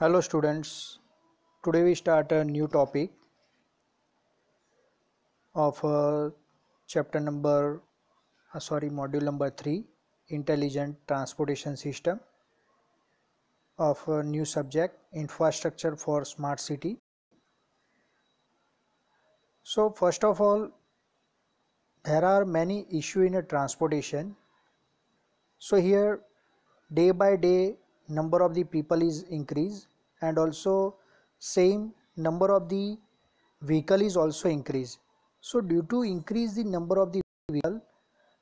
hello students today we start a new topic of uh, chapter number uh, sorry module number 3 intelligent transportation system of a uh, new subject infrastructure for smart city so first of all there are many issue in a transportation so here day by day number of the people is increased and also same number of the vehicle is also increased so due to increase the number of the vehicle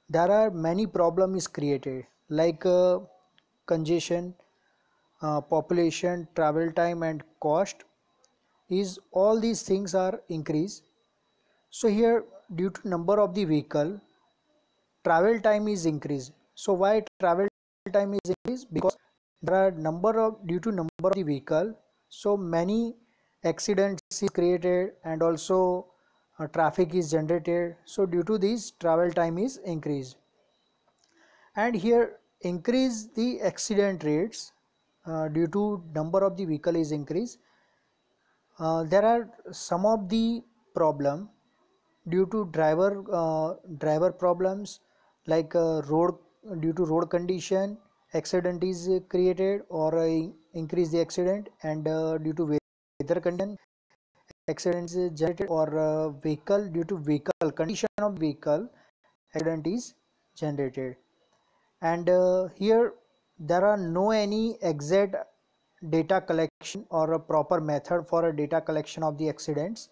there are many problem is created like uh, congestion uh, population travel time and cost is all these things are increased so here due to number of the vehicle travel time is increased so why travel time is increased because there are number of due to number of the vehicle so many accidents is created and also uh, traffic is generated so due to this travel time is increased and here increase the accident rates uh, due to number of the vehicle is increased uh, there are some of the problem due to driver uh, driver problems like uh, road due to road condition accident is created or uh, increase the accident and uh, due to weather condition accidents generated or uh, vehicle due to vehicle condition of vehicle accident is generated and uh, here there are no any exact data collection or a proper method for a data collection of the accidents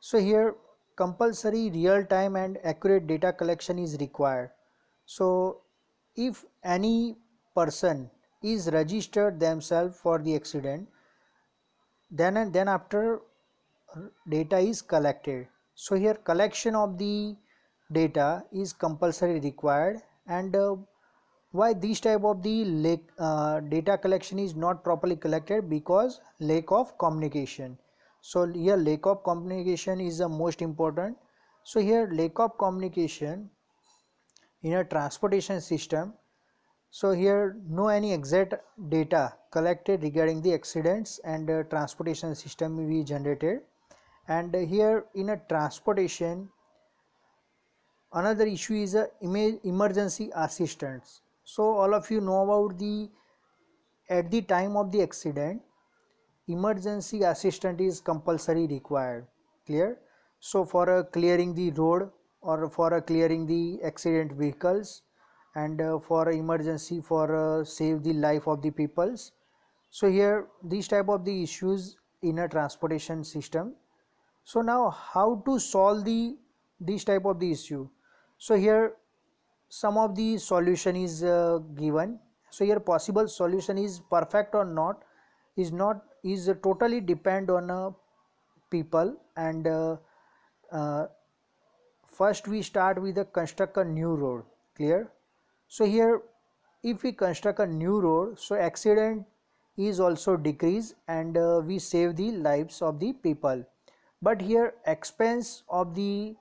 so here compulsory real time and accurate data collection is required so if any person is registered themselves for the accident then and then after data is collected so here collection of the data is compulsory required and uh, why this type of the lake, uh, data collection is not properly collected because lack of communication so here lack of communication is the most important so here lack of communication in a transportation system so here no any exact data collected regarding the accidents and uh, transportation system we generated and uh, here in a transportation another issue is uh, a emergency assistance so all of you know about the at the time of the accident emergency assistance is compulsory required clear so for uh, clearing the road or for uh, clearing the accident vehicles and uh, for emergency for uh, save the life of the peoples so here these type of the issues in a transportation system so now how to solve the this type of the issue so here some of the solution is uh, given so here possible solution is perfect or not is not is totally depend on uh, people and uh, uh first we start with the construct a new road clear so here if we construct a new road so accident is also decrease and uh, we save the lives of the people but here expense of the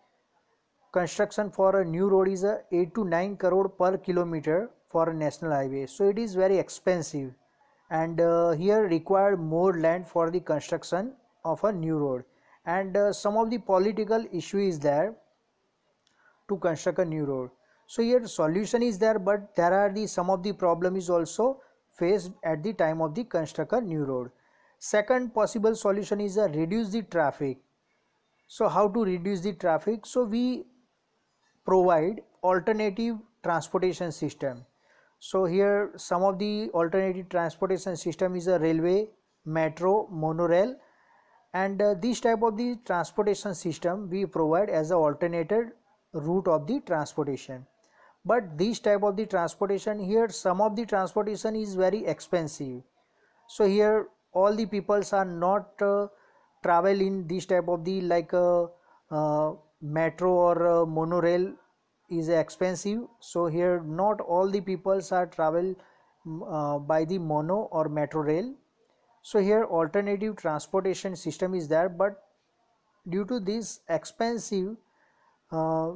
construction for a new road is a uh, 8 to 9 crore per kilometer for a national highway so it is very expensive and uh, here required more land for the construction of a new road and uh, some of the political issue is there to construct a new road so here solution is there but there are the some of the problem is also faced at the time of the constructor new road second possible solution is a uh, reduce the traffic so how to reduce the traffic so we provide alternative transportation system so here some of the alternative transportation system is a uh, railway metro monorail and uh, this type of the transportation system we provide as a alternative route of the transportation but this type of the transportation here some of the transportation is very expensive so here all the peoples are not uh, travel in this type of the like uh, uh, metro or uh, monorail is expensive so here not all the peoples are travel mm, uh, by the mono or metro rail so here alternative transportation system is there but due to this expensive uh,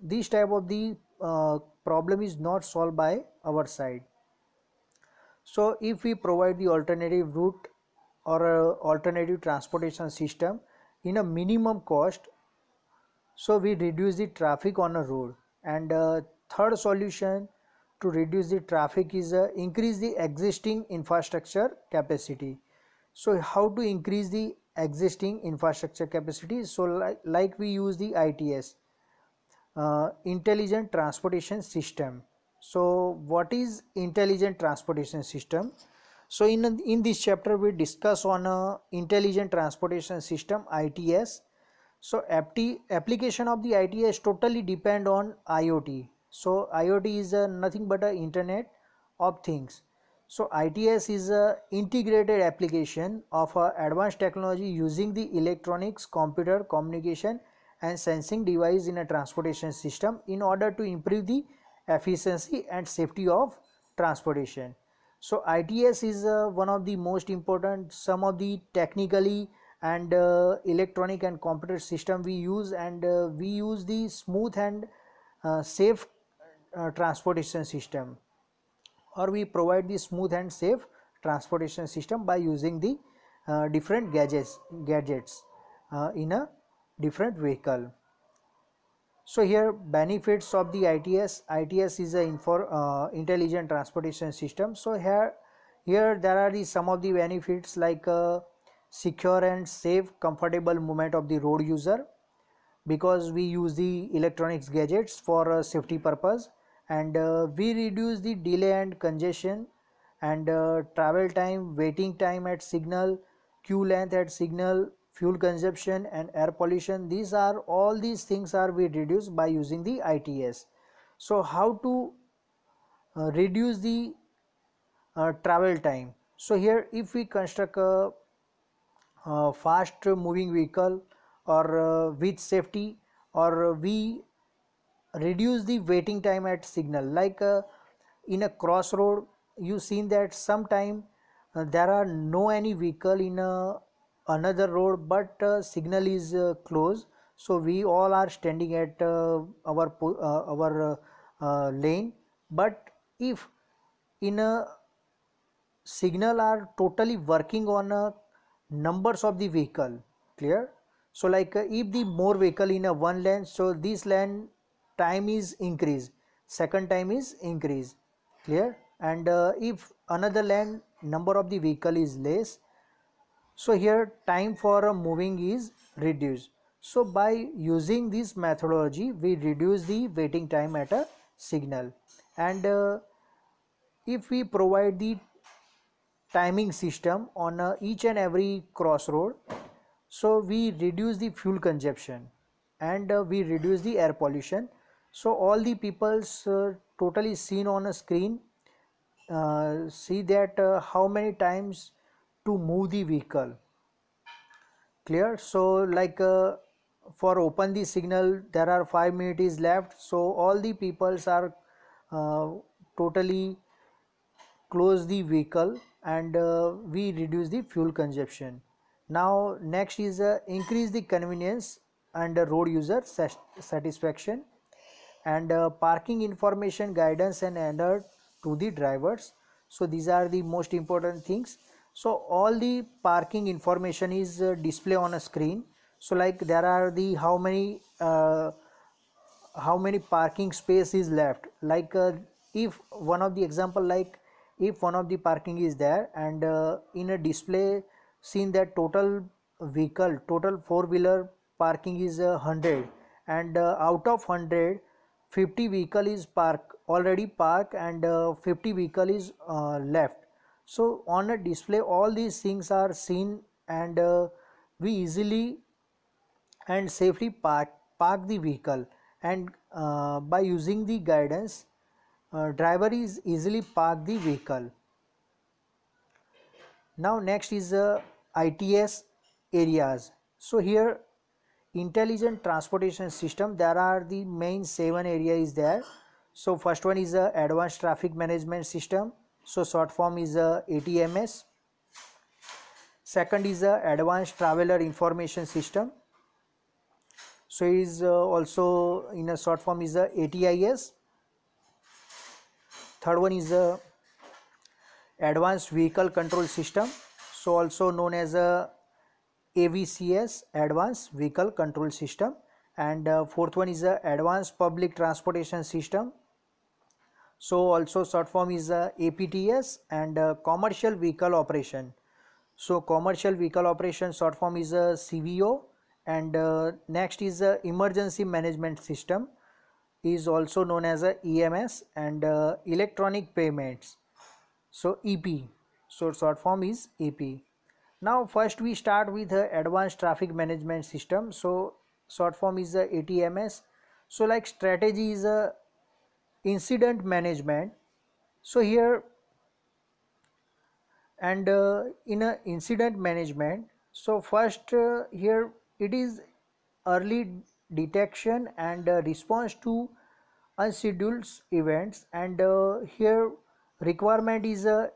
this type of the uh, problem is not solved by our side so if we provide the alternative route or uh, alternative transportation system in a minimum cost so we reduce the traffic on a road and uh, third solution to reduce the traffic is uh, increase the existing infrastructure capacity so how to increase the existing infrastructure capacity so like, like we use the its uh, intelligent transportation system so what is intelligent transportation system so in in this chapter we discuss on a uh, intelligent transportation system its so apti application of the its totally depend on iot so iot is uh, nothing but a internet of things so its is a integrated application of uh, advanced technology using the electronics computer communication and sensing device in a transportation system in order to improve the efficiency and safety of transportation. So ITS is uh, one of the most important some of the technically and uh, electronic and computer system we use and uh, we use the smooth and uh, safe uh, transportation system or we provide the smooth and safe transportation system by using the uh, different gadgets gadgets in a different vehicle. So here benefits of the ITS, ITS is a info, uh, intelligent transportation system. So here, here there are the, some of the benefits like uh, secure and safe comfortable movement of the road user because we use the electronics gadgets for uh, safety purpose and uh, we reduce the delay and congestion and uh, travel time, waiting time at signal, queue length at signal fuel consumption and air pollution these are all these things are we reduce by using the ITS so how to uh, reduce the uh, travel time so here if we construct a, fast moving vehicle or uh, with safety or we reduce the waiting time at signal like uh, in a crossroad you seen that sometime uh, there are no any vehicle in a another road but uh, signal is uh, closed so we all are standing at uh, our uh, our uh, uh, lane but if in a signal are totally working on numbers of the vehicle clear so like if the more vehicle in a one lane so this lane time is increased second time is increased clear and if another lane number of the vehicle is less so here time for a moving is reduced so by using this methodology we reduce the waiting time at a signal and uh, if we provide the timing system on uh, each and every crossroad so we reduce the fuel consumption and uh, we reduce the air pollution so all the people's uh, totally seen on a screen uh, see that uh, how many times to move the vehicle clear so like uh, for open the signal there are 5 minutes left so all the peoples are uh, totally close the vehicle and uh, we reduce the fuel consumption now next is uh, increase the convenience and road user satisfaction and uh, parking information guidance and alert to the drivers so these are the most important things so all the parking information is uh, display on a screen so like there are the how many uh, how many parking space is left like uh, if one of the example like if one of the parking is there and uh, in a display seen that total vehicle total four wheeler parking is uh, 100 and uh, out of 100 50 vehicle is park already park and uh, 50 vehicle is uh, left so on a display all these things are seen and uh, we easily and safely park, park the vehicle and uh, by using the guidance uh, driver is easily park the vehicle now next is uh, ITS areas so here intelligent transportation system there are the main seven areas there so first one is the uh, advanced traffic management system so short form is uh, ATMS. Second is uh, Advanced Traveler Information System. So it is uh, also in a short form is uh, ATIS. Third one is uh, Advanced Vehicle Control System. So also known as a AVCS Advanced Vehicle Control System and uh, fourth one is the Advanced Public Transportation System so also short form is uh, APTS and uh, commercial vehicle operation. So commercial vehicle operation short form is a uh, CVO and uh, next is uh, emergency management system is also known as a uh, EMS and uh, electronic payments. So EP. So short form is EP. Now first we start with uh, advanced traffic management system. So short form is the uh, ATMS. So like strategy is a incident management so here and uh, in a incident management so first uh, here it is early detection and uh, response to unscheduled events and uh, here requirement is a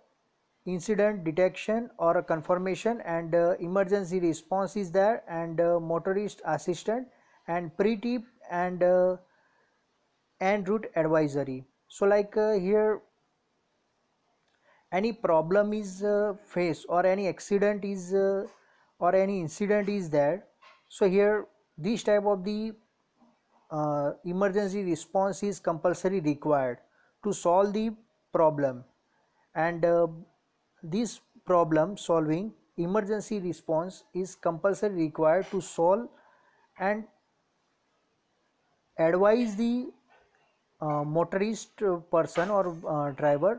incident detection or a confirmation and uh, emergency response is there and uh, motorist assistant and pre-tip and and root advisory so like uh, here any problem is uh, faced or any accident is uh, or any incident is there so here this type of the uh, emergency response is compulsory required to solve the problem and uh, this problem solving emergency response is compulsory required to solve and advise the motorist person or uh, driver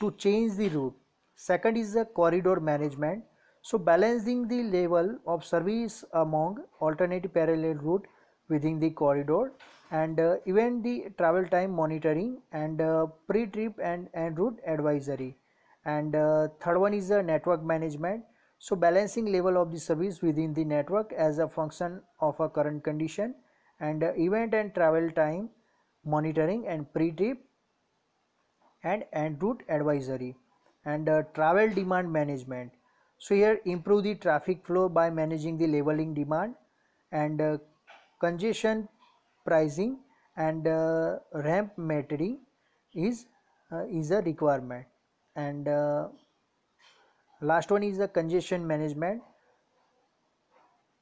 to change the route. Second is the corridor management. So balancing the level of service among alternative parallel route within the corridor and uh, even the travel time monitoring and uh, pre-trip and, and route advisory and uh, third one is the network management so balancing level of the service within the network as a function of a current condition and event and travel time monitoring and pre-trip and end route advisory and uh, travel demand management so here improve the traffic flow by managing the leveling demand and uh, congestion pricing and uh, ramp metering is uh, is a requirement and uh, last one is the congestion management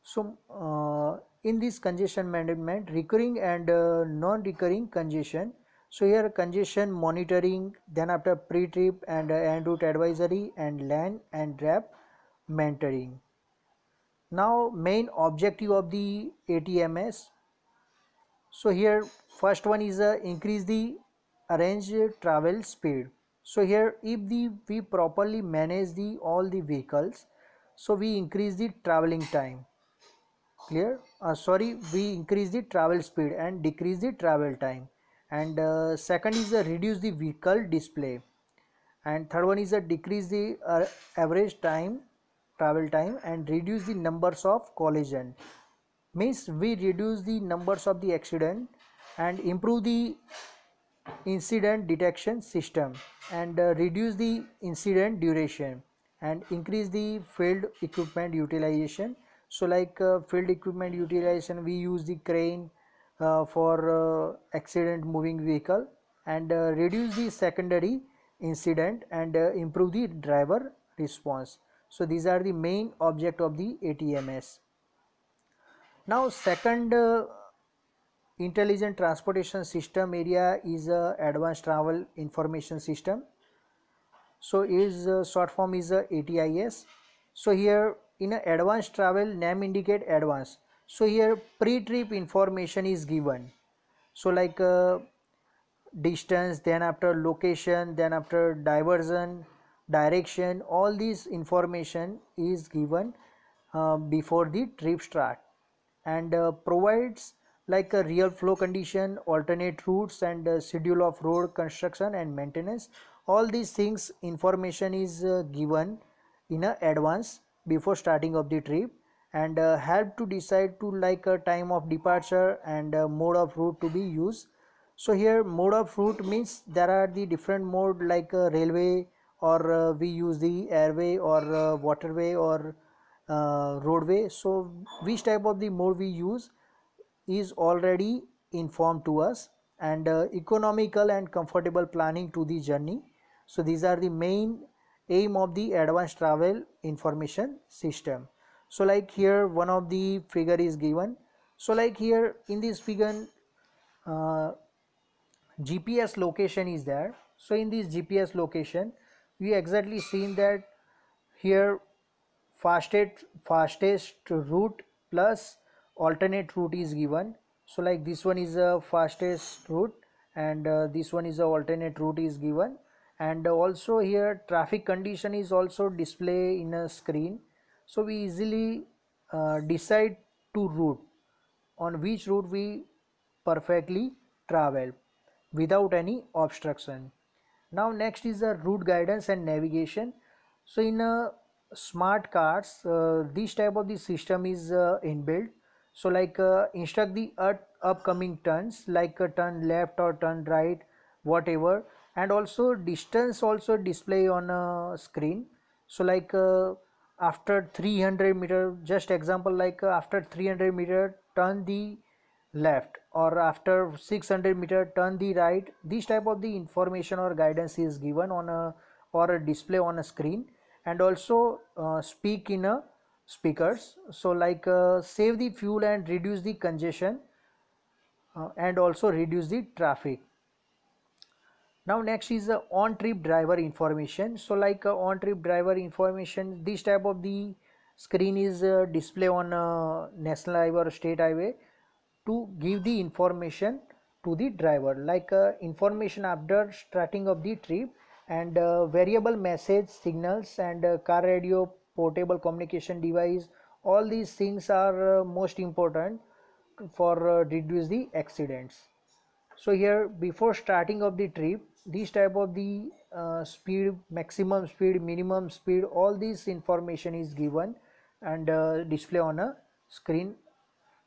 so uh, in this congestion management recurring and uh, non-recurring congestion so here congestion monitoring then after pre-trip and uh, route advisory and land and RAP mentoring now main objective of the ATMS so here first one is uh, increase the arrange travel speed so here if the we properly manage the all the vehicles so we increase the traveling time clear uh, sorry we increase the travel speed and decrease the travel time and uh, second is uh, reduce the vehicle display and third one is uh, decrease the uh, average time travel time and reduce the numbers of collision means we reduce the numbers of the accident and improve the incident detection system and uh, reduce the incident duration and increase the field equipment utilization so like uh, field equipment utilization we use the crane uh, for uh, accident moving vehicle and uh, reduce the secondary incident and uh, improve the driver response so these are the main object of the atms now second uh, intelligent transportation system area is advanced travel information system so is short form is uh, atis so here in advance travel name indicate advance so here pre-trip information is given so like uh, distance then after location then after diversion direction all this information is given uh, before the trip start and uh, provides like a real flow condition alternate routes and uh, schedule of road construction and maintenance all these things information is uh, given in a advance before starting of the trip and uh, help to decide to like a time of departure and uh, mode of route to be used so here mode of route means there are the different mode like uh, railway or uh, we use the airway or waterway or roadway so which type of the mode we use is already informed to us and economical and comfortable planning to the journey so these are the main aim of the advanced travel information system so like here one of the figure is given so like here in this figure uh, GPS location is there so in this GPS location we exactly seen that here fastest fastest route plus alternate route is given so like this one is a fastest route and uh, this one is a alternate route is given and also here traffic condition is also display in a screen so we easily uh, decide to route on which route we perfectly travel without any obstruction now next is the route guidance and navigation so in a uh, smart cars uh, this type of the system is uh, inbuilt so like uh, instruct the upcoming turns like uh, turn left or turn right whatever and also distance also display on a uh, screen so like uh, after 300 meter just example like uh, after 300 meter turn the left or after 600 meter turn the right this type of the information or guidance is given on a or a display on a screen and also uh, speak in a uh, speakers so like uh, save the fuel and reduce the congestion uh, and also reduce the traffic now next is the uh, on trip driver information so like uh, on trip driver information this type of the screen is uh, display on uh, national highway or state highway to give the information to the driver like uh, information after starting of the trip and uh, variable message signals and uh, car radio portable communication device all these things are uh, most important for uh, reduce the accidents so here before starting of the trip these type of the uh, speed maximum speed minimum speed all this information is given and uh, display on a screen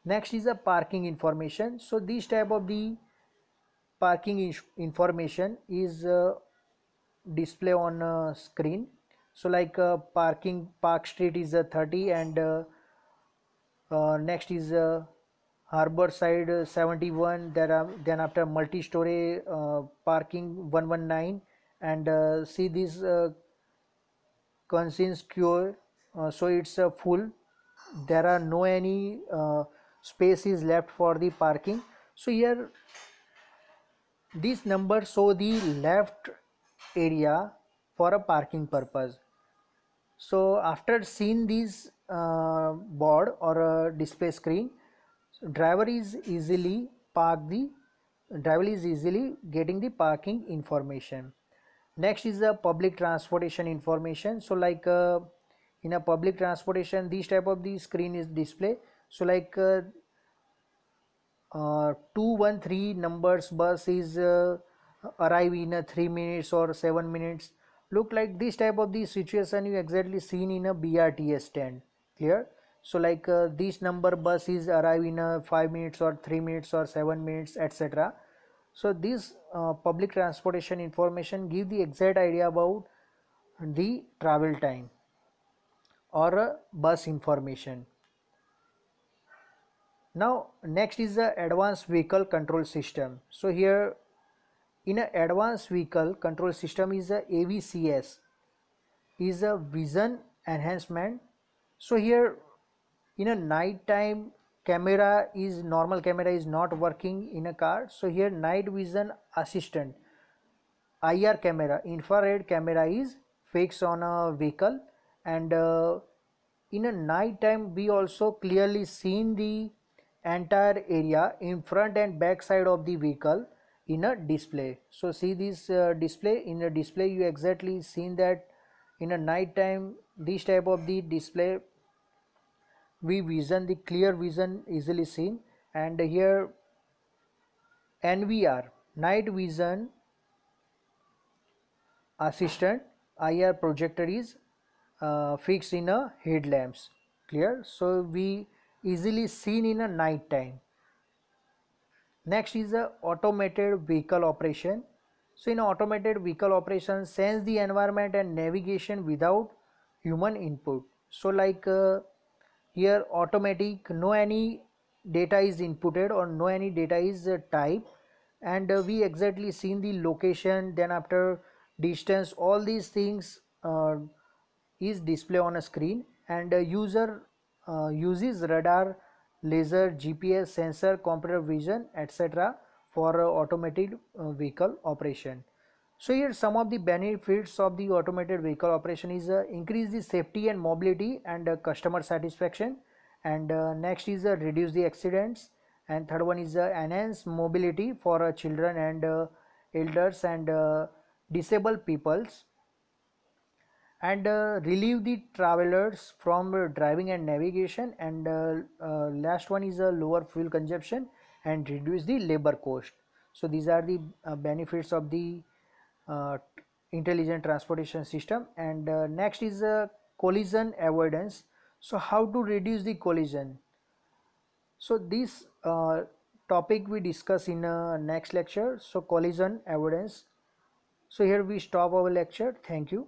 next is a parking information so this type of the parking information is uh, display on a screen so like uh, parking park street is a 30 and uh, uh, next is a uh, harbor side uh, 71 there are then after multi-story uh, parking 119 and uh, see this conscience cure so it's a full there are no any spaces left for the parking so here this number show the left area for a parking purpose so after seeing this uh, board or a display screen driver is easily park the driver is easily getting the parking information next is the public transportation information so like uh, in a public transportation this type of the screen is display so like uh, uh, 213 numbers bus is uh, arrive in a 3 minutes or 7 minutes look like this type of the situation you exactly seen in a BRTS stand clear so like uh, these number buses arrive in uh, 5 minutes or 3 minutes or 7 minutes etc so this uh, public transportation information give the exact idea about the travel time or uh, bus information now next is the advanced vehicle control system so here in an advanced vehicle control system is a avcs is a vision enhancement so here in a night time camera is normal camera is not working in a car so here night vision assistant IR camera infrared camera is fixed on a vehicle and uh, in a night time we also clearly seen the entire area in front and back side of the vehicle in a display so see this uh, display in a display you exactly seen that in a night time this type of the display v vision the clear vision easily seen and here nvr night vision assistant ir projector is uh, fixed in a headlamps clear so we easily seen in a night time next is a automated vehicle operation so in automated vehicle operation sense the environment and navigation without human input so like uh, here automatic no any data is inputted or no any data is uh, type and uh, we exactly seen the location then after distance all these things uh, is display on a screen and uh, user uh, uses radar laser gps sensor computer vision etc for uh, automated vehicle operation so here some of the benefits of the automated vehicle operation is uh, increase the safety and mobility and uh, customer satisfaction and uh, next is uh, reduce the accidents and third one is uh, enhance mobility for uh, children and elders and disabled peoples and relieve the travelers from driving and navigation and last one is lower fuel consumption and reduce the labor cost. So these are the benefits of the uh, intelligent transportation system and uh, next is uh, collision avoidance so how to reduce the collision so this topic we discuss in a next lecture so collision avoidance so here we stop our lecture thank you